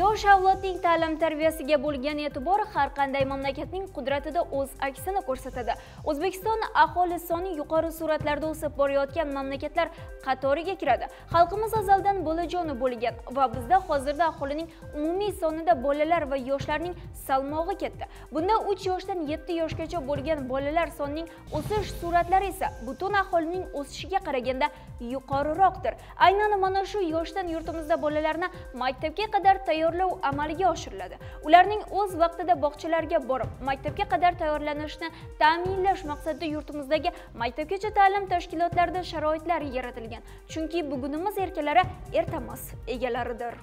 yosh avlodning ta'lim tarbiyasiga bo'lgan e'tibor har qanday mamlakatning qudratida o'z aksini ko'rsatadi o'zbekiston aholi soni yuqori sur'atlarda o'sib borayotgan mamlakatlar qatoriga kiradi xalqimiz azaldan bolajoni bo'lgan va bizda hozirda aholining umumiy sonida bolalar va yoshlarning salmog'i ketdi bunda 3 yoshdan 7 yoshgacha bo'lgan bolalar sonining o'sish sur'atlari esa butun aholining o'sishiga qaraganda yuqoriroqdir aynan mana shu yoshdan yurtimizda bolalarni maktabga qadar tayyor tayyorlov amalga oshiriladi ularning o'z vaqtida bog'chalarga borib maktabga qadar tayyorlanishni ta'minlash maqsadida yurtimizdagi maktabgacha ta'lim tashkilotlarida sharoitlar yaratilgan chunki bugunimiz erkalari ertamas egalaridir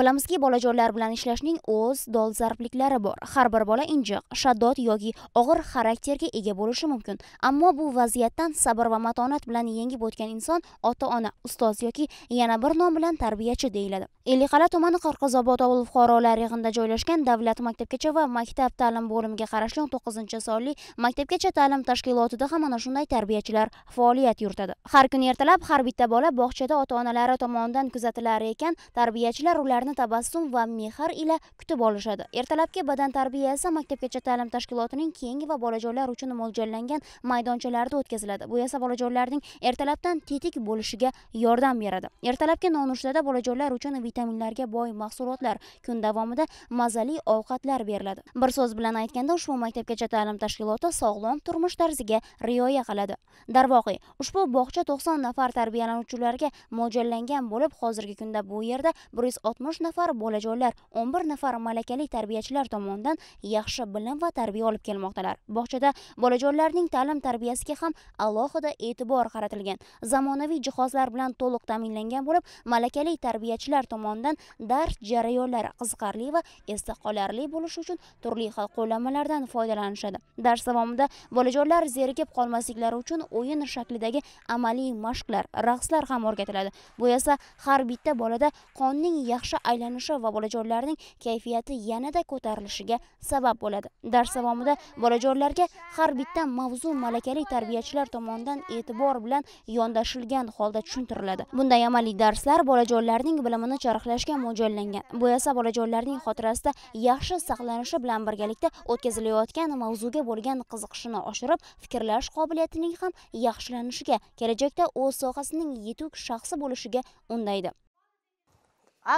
bilamizki bolajonlar bilan ishlashning o'z dolzarbliklari bor har bir bola injiq shaddod yoki og'ir xarakterga ega bo'lishi mumkin ammo bu vaziyatdan sabr va matonat bilan yengib o'tgan inson ota ona ustoz yoki yana bir nom bilan tarbiyachi deyiladi ellikqal'a tumani qirqizobod ovul fuqarolar yig'inida joylashgan davlat maktabgacha va maktab ta'lim bo'limiga qarashli 19 sonli maktabgacha ta'lim tashkilotida ham ana shunday tarbiyachilar faoliyat yuritadi har kuni ertalab har bitta bola bog'chada ota onalari tomonidan kuzatilar ekan tarbiyachilar ularni tabassum va mehr ila kutib olishadi ertalabki badan tarbiyasi maktabgacha ta'lim tashkilotining keyingi va bolajonlar uchun mo'ljallangan maydonchalarida o'tkaziladi bu esa bolajonlarning ertalabdan tetik bo'lishiga yordam beradi ertalabki nonushtada bolajonlar uchun vitaminlarga boy mahsulotlar kun davomida mazali ovqatlar beriladi bir so'z bilan aytganda ushbu maktabgacha ta'lim tashkiloti sog'lom turmush tarziga rioya qiladi darvoqe ushbu bog'cha to'qson nafar tarbiyalanuvchilarga mo'ljallangan bo'lib hozirgi kunda bu yerda bir yuz oltmish nafar bolajonlar o'n bir nafar malakali tarbiyachilar tomonidan yaxshi bilim va tarbiya olib kelmoqdalar bog'chada bolajonlarning ta'lim tarbiyasiga ham alohida e'tibor qaratilgan zamonaviy jihozlar bilan to'liq ta'minlangan bo'lib malakali tarbiyachilar tomonidan tomonidan dars jarayonlari qiziqarli va esda qolarli bo'lishi uchun turli xil qo'llanmalardan foydalanishadi dars davomida bolajonlar zerikib qolmasliklari uchun o'yin shaklidagi amaliy mashqlar raqslar ham o'rgatiladi bu esa har bitta bolada qonning yaxshi aylanishi va bolajonlarning kayfiyati yanada ko'tarilishiga sabab bo'ladi dars davomida bolajonlarga har bitta mavzu malakali tarbiyachilar tomonidan e'tibor bilan yondashilgan holda tushuntiriladi bunday amaliy darslar bolajonlarning bilimini tarihlashga mo'ljallangan bu esa bolajonlarning xotirasida yaxshi saqlanishi bilan birgalikda o'tkazilayotgan mavzuga bo'lgan qiziqishini oshirib fikrlash qobiliyatining ham yaxshilanishiga kelajakda o'z sohasining yetuk shaxsi bo'lishiga undaydi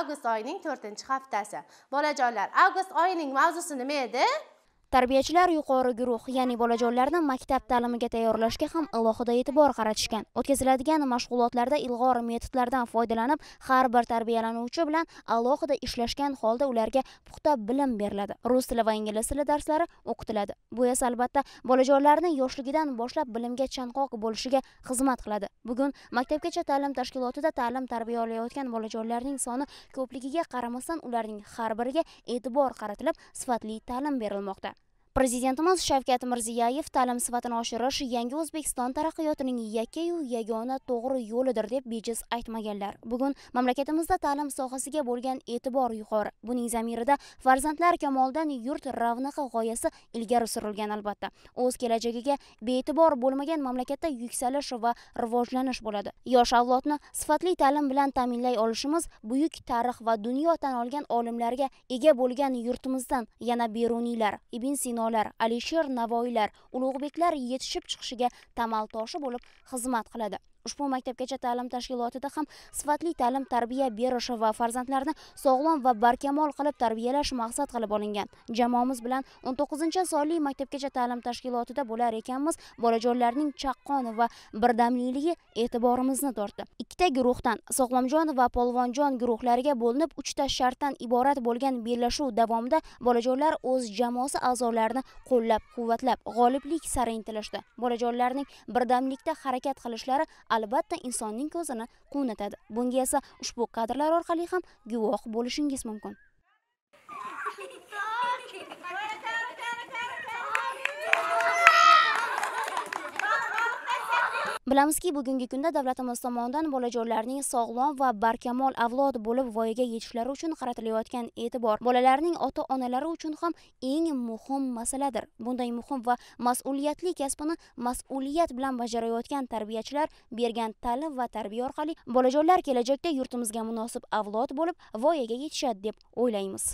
avgust oyining to'rtinchi haftasi bolajonlar avgust oyining mavzusi nima edi tarbiyachilar yuqori guruh ya'ni bolajonlarni maktab ta'limiga tayyorlashga ham alohida e'tibor qaratishgan o'tkaziladigan mashg'ulotlarda ilg'or metodlardan foydalanib har bir tarbiyalanuvchi bilan alohida ishlashgan holda ularga puxta bilim beriladi rus tili va ingliz tili darslari o'qitiladi bu esa albatta bolajonlarni yoshligidan boshlab bilimga chanqoq bo'lishiga xizmat qiladi bugun maktabgacha ta'lim tashkilotida ta'lim tarbiya olayotgan bolajonlarning soni ko'pligiga qaramasdan ularning har biriga e'tibor qaratilib sifatli ta'lim berilmoqda prezidentimiz shavkat mirziyoyev ta'lim sifatini oshirish yangi o'zbekiston taraqqiyotining yakkayu yagona to'g'ri yo'lidir deb bejiz aytmaganlar bugun mamlakatimizda ta'lim sohasiga bo'lgan e'tibor yuqori buning zamirida farzandlar kamoldan yurt ravnaqi g'oyasi ilgari surilgan albatta o'z kelajagiga bee'tibor bo'lmagan mamlakatda yuksalish va rivojlanish bo'ladi yosh avlodni sifatli ta'lim bilan ta'minlay olishimiz buyuk tarix va dunyo tan olgan olimlarga ega bo'lgan yurtimizdan yana beruniylar ibn sino mavlonolar alisher navoiylar ulug'beklar yetishib chiqishiga tamal toshi bo'lib xizmat qiladi ushbu maktabgacha ta'lim tashkilotida ham sifatli ta'lim tarbiya berish va farzandlarni sog'lom va barkamol qilib tarbiyalash maqsad qilib olingan jamoamiz bilan 19 sonli maktabgacha ta'lim tashkilotida bo'lar ekanmiz bolajonlarning chaqqon va birdamligi e'tiborimizni tortdi ikkita guruhdan sog'lomjon va polvonjon guruhlariga bo'linib uchta shartdan iborat bo'lgan bellashuv davomida bolajonlar o'z jamoasi a'zolarini qo'llab quvvatlab g'oliblik sari intilishdi bolajonlarning birdamlikda harakat qilishlari albatta insonning ko'zini quvnatadi bunga esa ushbu kadrlar orqali ham guvoh bo'lishingiz mumkin bilamizki bugungi kunda davlatimiz tomonidan bolajonlarning sog'lom va barkamol avlod bo'lib voyaga yetishlari uchun qaratilayotgan e'tibor bolalarning ota onalari uchun ham eng muhim masaladir bunday muhim va mas'uliyatli kasbini mas'uliyat bilan bajarayotgan tarbiyachilar bergan ta'lim va tarbiya orqali bolajonlar kelajakda yurtimizga munosib avlod bo'lib voyaga yetishadi deb o'ylaymiz